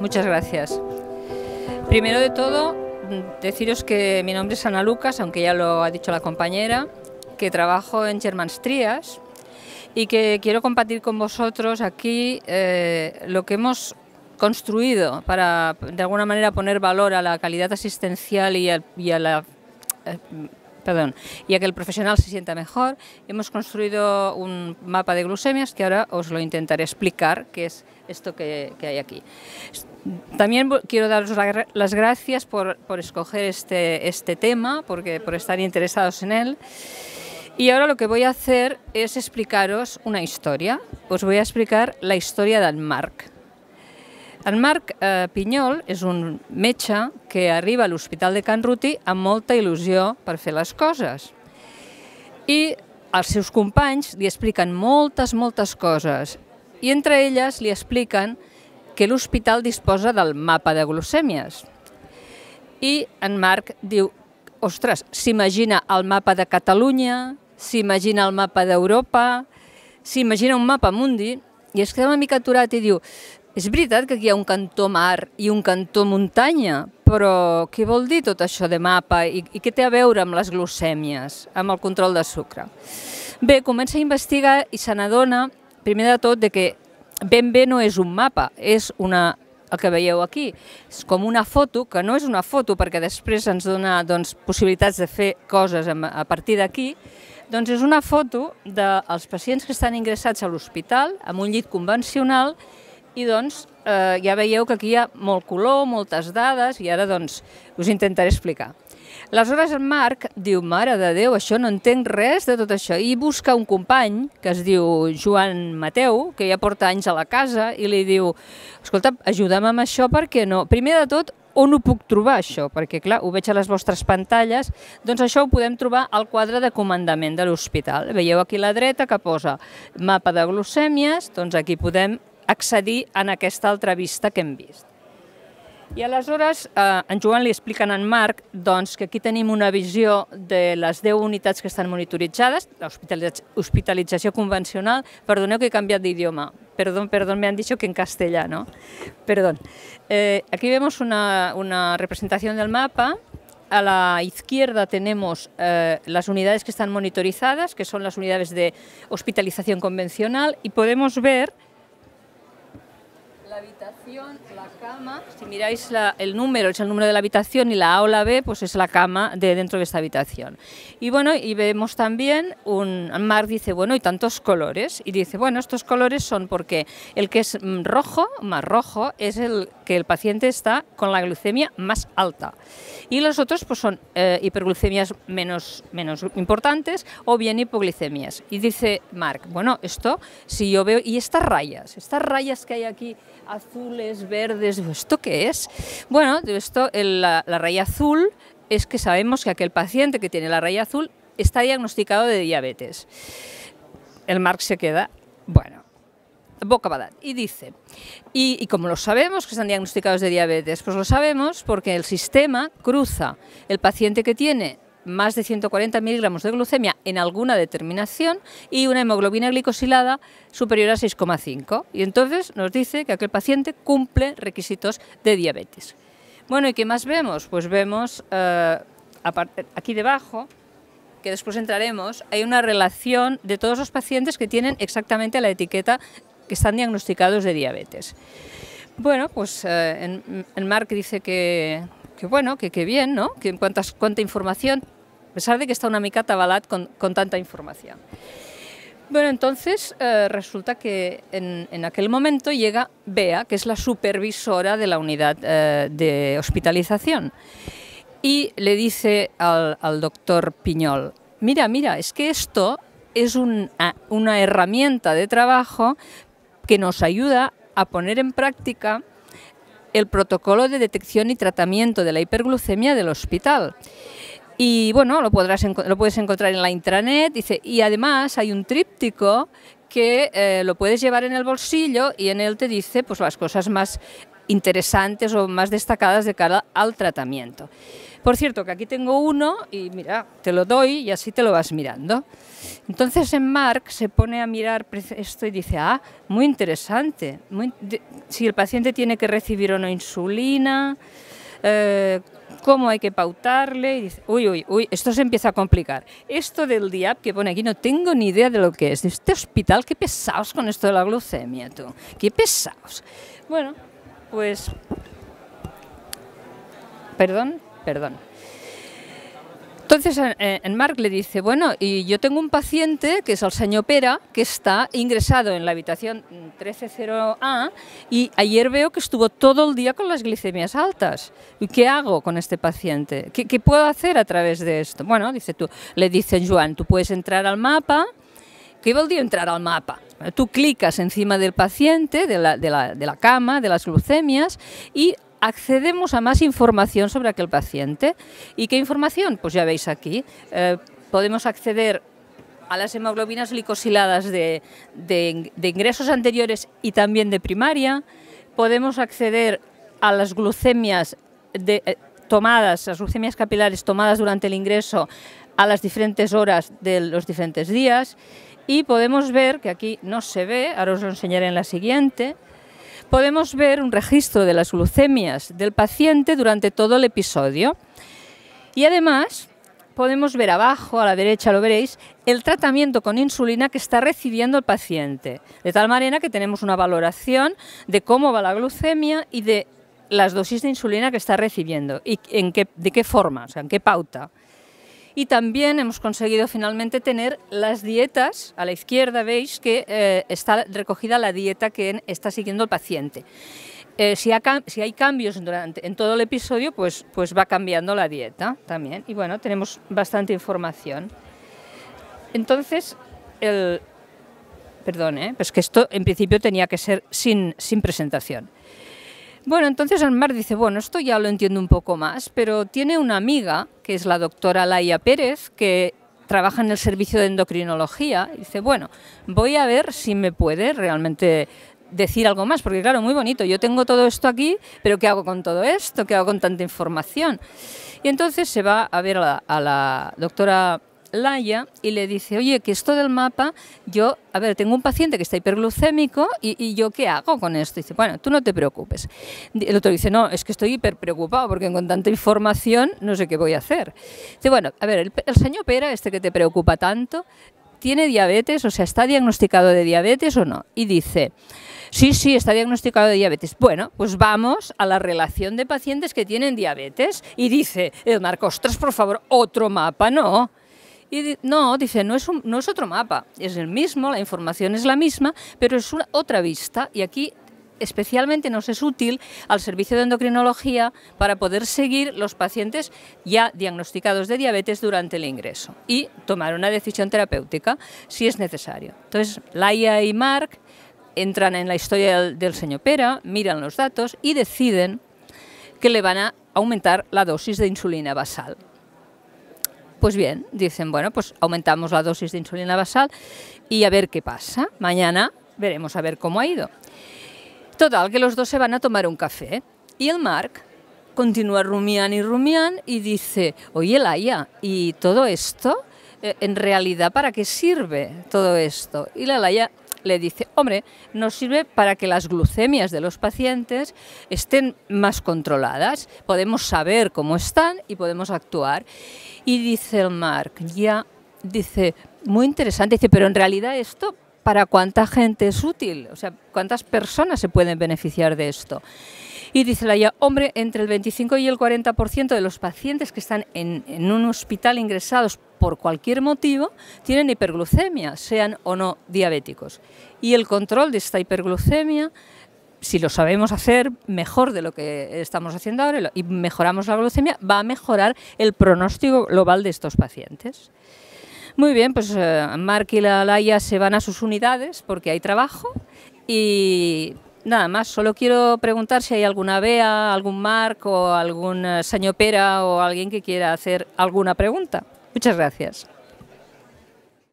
Muchas gracias. Primero de todo, deciros que mi nombre es Ana Lucas, aunque ya lo ha dicho la compañera, que trabajo en Germanstrías y que quiero compartir con vosotros aquí eh, lo que hemos construido para, de alguna manera, poner valor a la calidad asistencial y a la eh, perdón, y a que el profesional se sienta mejor, hemos construido un mapa de glucemias que ahora os lo intentaré explicar, que es esto que, hay aquí. También quiero daros las gracias por, escoger este, este tema, por estar interesados en él. Y ahora lo que voy a hacer es explicaros una historia. Os voy a explicar la historia de Marc. En Marc eh, Pinyol és un metge que arriba a l'Hospital de Can Ruti amb molta il·lusió per fer les coses. I els seus companys li expliquen moltes, moltes coses. I entre elles li expliquen que l'hospital disposa del mapa de glucèmies. I en Marc diu, ostres, s'imagina el mapa de Catalunya, s'imagina el mapa d'Europa, s'imagina un mapa mundi, i es queda una mica aturat i diu, és veritat que aquí hi ha un cantó mar i un cantó muntanya, però què vol dir tot això de mapa i, i què té a veure amb les glucèmies, amb el control de sucre? Bé, comença a investigar i se n'adona, primer de tot, de que ben bé no és un mapa, és una el que veieu aquí. És com una foto, que no és una foto perquè després ens dona doncs, possibilitats de fer coses a partir d'aquí, doncs és una foto dels pacients que estan ingressats a l'hospital amb un llit convencional i doncs eh, ja veieu que aquí hi ha molt color, moltes dades, i ara doncs us intentaré explicar. Aleshores en Marc diu, mare de Déu, això no entenc res de tot això, i busca un company que es diu Joan Mateu, que ja porta anys a la casa, i li diu, escolta, ajuda'm amb això perquè no... Primer de tot, on ho puc trobar això? Perquè, clar, ho veig a les vostres pantalles, doncs això ho podem trobar al quadre de comandament de l'hospital. Veieu aquí a la dreta que posa mapa de glucèmies, doncs aquí podem accedir en aquesta altra vista que hem vist. I aleshores eh, en Joan li expliquen en Marc doncs, que aquí tenim una visió de les 10 unitats que estan monitoritzades, l'hospitalització convencional, perdoneu que he canviat d'idioma, perdón, perdó, me han dit que en castellà, no? perdón. Eh, aquí vemos una, una representació del mapa, a la izquierda tenemos eh, las unidades que están monitorizadas, que son las unidades de hospitalización convencional, y podemos ver la cama. Si miráis el número, es el número de la habitación y la A o la B, pues es la cama de dentro de esta habitación. Y bueno, y vemos también un Mark dice, bueno, y tantos colores y dice, bueno, estos colores son porque el que es mm, rojo, más rojo, es el que el paciente está con la glucemia más alta. Y los otros pues son eh, hiperglucemias menos menos importantes o bien hipoglicemias. Y dice Mark, bueno, esto si yo veo y estas rayas, estas rayas que hay aquí azul verdes, ¿esto qué es? Bueno, esto, la, raya azul es que sabemos que aquel paciente que tiene la raya azul está diagnosticado de diabetes. El Marx se queda, bueno, boca para Y dice, y, y, como lo sabemos que están diagnosticados de diabetes, pues lo sabemos porque el sistema cruza el paciente que tiene más de 140 miligramos de glucemia en alguna determinación y una hemoglobina glicosilada superior a 6,5. Y entonces nos dice que aquel paciente cumple requisitos de diabetes. Bueno, ¿y qué más vemos? Pues vemos eh, aquí debajo que después entraremos, hay una relación de todos los pacientes que tienen exactamente la etiqueta que están diagnosticados de diabetes. Bueno, pues eh, en, Mark dice que, que bueno, que, bien, ¿no? Que cuántas, cuánta información a pesar de que está una mica tabalat con, tanta información. Bueno, entonces eh, resulta que en, aquel momento llega Bea, que es la supervisora de la unidad eh, de hospitalización, y le dice al, doctor Piñol, mira, mira, es que esto es una herramienta de trabajo que nos ayuda a poner en práctica el protocolo de detección y tratamiento de la hiperglucemia del hospital. Y bueno, lo, podrás, lo puedes encontrar en la intranet. Dice, y además hay un tríptico que eh, lo puedes llevar en el bolsillo y en él te dice pues, las cosas más interesantes o más destacadas de cara al tratamiento. Por cierto, que aquí tengo uno y mira, te lo doy y así te lo vas mirando. Entonces en Mark se pone a mirar esto y dice, ah, muy interesante, si el paciente tiene que recibir o no insulina, eh, cómo hay que pautarle. Y uy, uy, uy, esto se empieza a complicar. Esto del DIAP que pone aquí, no tengo ni idea de lo que es. Este hospital, qué pesados con esto de la glucemia, tú. Qué pesados. Bueno, pues... Perdón, perdón. Entonces, en eh, Mark le dice, bueno, y yo tengo un paciente que es el señor Pera, que está ingresado en la habitación 130A y ayer veo que estuvo todo el día con las glicemias altas. ¿Y qué hago con este paciente? ¿Qué, puedo hacer a través de esto? Bueno, dice tú, le dice Joan, tú puedes entrar al mapa. ¿Qué vol a entrar al mapa? Tú clicas encima del paciente, de la, de la, de la cama, de las glucemias, y accedemos a más información sobre aquel paciente. ¿Y qué información? Pues ya veis aquí. Eh, podemos acceder a las hemoglobinas glicosiladas de, ingresos anteriores y también de primaria. Podemos acceder a las glucemias eh, tomadas, las glucemias capilares tomadas durante el ingreso a las diferentes horas de los diferentes días y podemos ver que aquí no se ve, ahora os lo enseñaré en la siguiente, podemos ver un registro de las glucemias del paciente durante todo el episodio. Y además podemos ver abajo, a la derecha lo veréis, el tratamiento con insulina que está recibiendo el paciente. De tal manera que tenemos una valoración de cómo va la glucemia y de las dosis de insulina que está recibiendo y en de qué forma, o sea, en qué pauta y también hemos conseguido finalmente tener las dietas, a la izquierda veis que eh, está recogida la dieta que está siguiendo el paciente. Eh, si, si, hay cambios durante, en todo el episodio, pues, pues va cambiando la dieta también. Y bueno, tenemos bastante información. Entonces, el... Perdón, ¿eh? pues que esto en principio tenía que ser sin, sin presentación. Bueno, entonces mar dice, bueno, esto ya lo entiendo un poco más, pero tiene una amiga, que es la doctora Laia Pérez, que trabaja en el servicio de endocrinología, dice, bueno, voy a ver si me puede realmente decir algo más, porque claro, muy bonito, yo tengo todo esto aquí, pero ¿qué hago con todo esto? ¿Qué hago con tanta información? Y entonces se va a ver a la doctora Laia y le dice, oye, que esto del mapa, yo, a ver, tengo un paciente que está hiperglucémico y, yo qué hago con esto. dice, bueno, tú no te preocupes. El otro dice, no, es que estoy hiper preocupado porque con tanta información no sé qué voy a hacer. Dice, bueno, a ver, el, señor Pera, este que te preocupa tanto, ¿tiene diabetes? O sea, ¿está diagnosticado de diabetes o no? Y dice, sí, sí, está diagnosticado de diabetes. Bueno, pues vamos a la relación de pacientes que tienen diabetes. Y dice, el ostras, por favor, otro mapa, no no, dice, no es, otro mapa, es el mismo, la información es la misma, pero es otra vista y aquí especialmente nos es útil al servicio de endocrinología para poder seguir los pacientes ya diagnosticados de diabetes durante el ingreso y tomar una decisión terapéutica si es necesario. Entonces, Laia y Mark entran en la historia del, del señor Pera, miran los datos y deciden que le van a aumentar la dosis de insulina basal. Pues bien, dicen, bueno, pues aumentamos la dosis de insulina basal y a ver qué pasa. Mañana veremos a ver cómo ha ido. Total, que los dos se van a tomar un café ¿eh? y el Marc continúa rumián y rumián y dice, oye Laia, ¿y todo esto? Eh, ¿En realidad para qué sirve todo esto? Y la Laia le dice, hombre, nos sirve para que las glucemias de los pacientes estén más controladas, podemos saber cómo están y podemos actuar. Y dice el Mark, ya, dice, muy interesante, dice, pero en realidad esto para cuánta gente es útil, o sea, cuántas personas se pueden beneficiar de esto. Y dice la ya, hombre, entre el 25 y el 40% de los pacientes que están en un hospital ingresados por cualquier motivo, tienen hiperglucemia, sean o no diabéticos. Y el control de esta hiperglucemia, si lo sabemos hacer mejor de lo que estamos haciendo ahora y mejoramos la glucemia, va a mejorar el pronóstico global de estos pacientes. Muy bien, pues eh, Mark y la Laia se van a sus unidades porque hay trabajo y nada más, solo quiero preguntar si hay alguna Bea, algún Mark o algún eh, Sañopera o alguien que quiera hacer alguna pregunta. Muchas gracias.